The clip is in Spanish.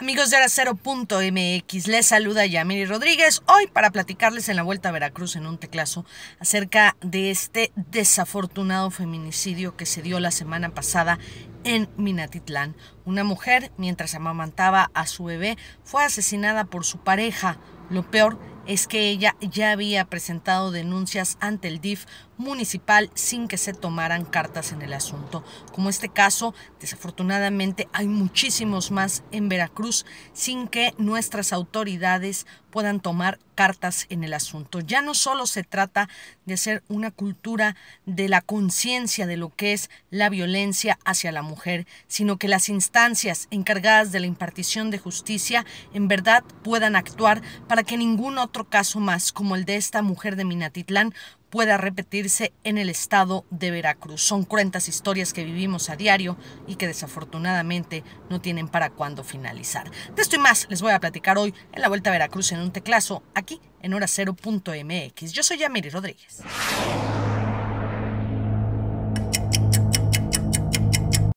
Amigos de Aracero.mx, les saluda Yamiri Rodríguez hoy para platicarles en la Vuelta a Veracruz en un teclazo acerca de este desafortunado feminicidio que se dio la semana pasada en Minatitlán. Una mujer, mientras amamantaba a su bebé, fue asesinada por su pareja. Lo peor es que ella ya había presentado denuncias ante el DIF municipal sin que se tomaran cartas en el asunto. Como este caso, desafortunadamente hay muchísimos más en Veracruz sin que nuestras autoridades puedan tomar cartas en el asunto. Ya no solo se trata de hacer una cultura de la conciencia de lo que es la violencia hacia la mujer, sino que las instancias encargadas de la impartición de justicia en verdad puedan actuar para que ningún otro caso más, como el de esta mujer de Minatitlán, pueda repetirse en el estado de Veracruz. Son cuentas historias que vivimos a diario y que desafortunadamente no tienen para cuándo finalizar. De esto y más les voy a platicar hoy en la Vuelta a Veracruz en un teclazo, aquí en horacero.mx. Yo soy Yamiri Rodríguez.